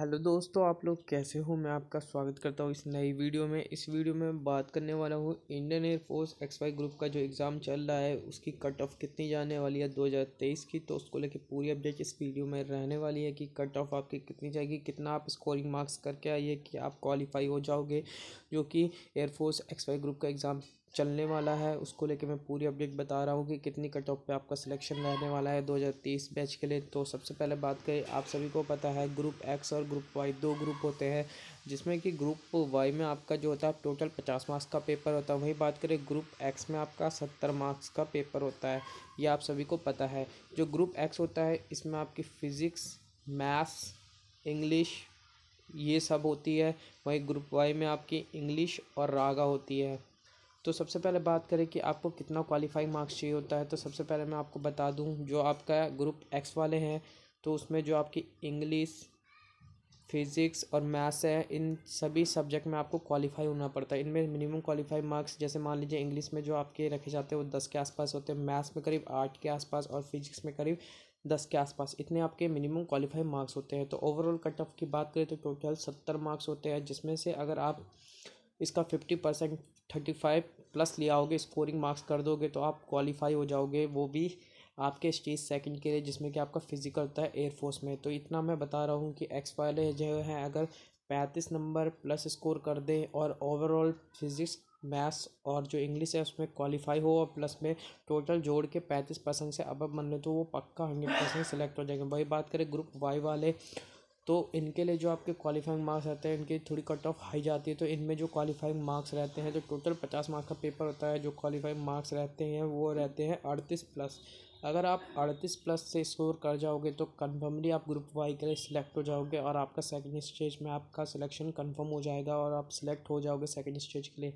hello दोस्तों आप लोग कैसे हो मैं आपका स्वागत करता हूँ इस नई वीडियो में इस वीडियो में बात करने वाला हूँ Indian air force X Y group का जो एग्ज़ाम चल रहा है उसकी कट ऑफ कितनी जाने वाली है 2023 की तो उसको लेके पूरी अपडेट इस वीडियो में रहने वाली है कि कट ऑफ आपकी कितनी जाएगी कितना आप स्कोरिंग मार्क्स करके आइए कि आप क्वालिफाई हो जाओगे जो कि एयरफोर्स एक्स वाई ग्रुप का एग्ज़ाम चलने वाला है उसको लेके मैं पूरी अपडेट बता रहा हूँ कि कितनी कट ऑफ पे आपका सिलेक्शन रहने वाला है 2030 बैच के लिए तो सबसे पहले बात करें आप सभी को पता है ग्रुप एक्स और ग्रुप वाई दो ग्रुप होते हैं जिसमें कि ग्रुप वाई में आपका जो होता है टोटल पचास मार्क्स का पेपर होता है वहीं बात करें ग्रुप एक्स में आपका सत्तर मार्क्स का पेपर होता है ये आप सभी को पता है जो ग्रुप एक्स होता है इसमें आपकी फ़िज़िक्स मैथ्स इंग्लिश ये सब होती है वहीं ग्रुप वाई में आपकी इंग्लिश और रागा होती है तो सबसे पहले बात करें कि आपको कितना क्वालिफाइंग मार्क्स चाहिए होता है तो सबसे पहले मैं आपको बता दूं जो आपका ग्रुप एक्स वाले हैं तो उसमें जो आपकी इंग्लिश फिज़िक्स और मैथ्स है इन सभी सब्जेक्ट में आपको क्वालिफाई होना पड़ता है इनमें मिनिमम क्वालिफाई मार्क्स जैसे मान लीजिए इंग्लिश में जो आपके रखे जाते हैं वो दस के आसपास होते हैं मैथ्स में करीब आठ के आसपास और फिजिक्स में करीब दस के आसपास इतने आपके मिनिमम क्वालिफाई मार्क्स होते हैं तो ओवरऑल कट ऑफ की बात करें तो टोटल सत्तर मार्क्स होते हैं जिसमें से अगर आप इसका fifty percent thirty five plus ले आओगे स्कोरिंग मार्क्स कर दोगे तो आप क्वालिफाई हो जाओगे वो भी आपके स्टेज सेकंड के लिए जिसमें कि आपका फिजिकल होता है एयरफोर्स में तो इतना मैं बता रहा हूँ कि एक्स वाले जो है अगर पैंतीस नंबर प्लस स्कोर कर दें और ओवरऑल फिजिक्स मैथ्स और जो इंग्लिश है उसमें क्वालिफाई हो और प्लस में टोटल जोड़ के पैंतीस परसेंट से अब मन तो वो पक्का हंड्रेड परसेंट सेलेक्ट हो जाएंगे वही बात करें ग्रुप वाई वाले तो इनके लिए जो आपके क्वालिफाइंग मार्क्स रहते हैं इनकी थोड़ी कट ऑफ हाई जाती है तो इनमें जो क्वालिफाइंग मार्क्स रहते हैं तो टोटल पचास मार्क्स का पेपर होता है जो क्वालिफाइंग मार्क्स रहते हैं वो रहते हैं अड़तीस प्लस अगर आप अड़तीस प्लस से स्कोर कर जाओगे तो कन्फर्मली आप ग्रुप वाई के लिए सिलेक्ट हो जाओगे और आपका सेकंड स्टेज में आपका सिलेक्शन कन्फर्म हो जाएगा और आप सिलेक्ट हो जाओगे सेकंड स्टेज के लिए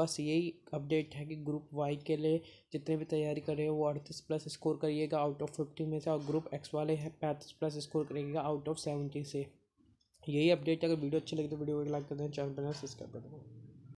बस यही अपडेट है कि ग्रुप वाई के लिए जितने भी तैयारी कर रहे हो वो अड़तीस प्लस स्कोर करिएगा आउट ऑफ फिफ्टी में से और ग्रुप एक्स वाले हैं पैंतीस प्लस स्कोर करिएगा आउट ऑफ सेवेंटी से यही अपडेट अगर वीडियो अच्छी लगी तो वीडियो को लाइक कर देना चैनल पर सब्सक्राइब कर देना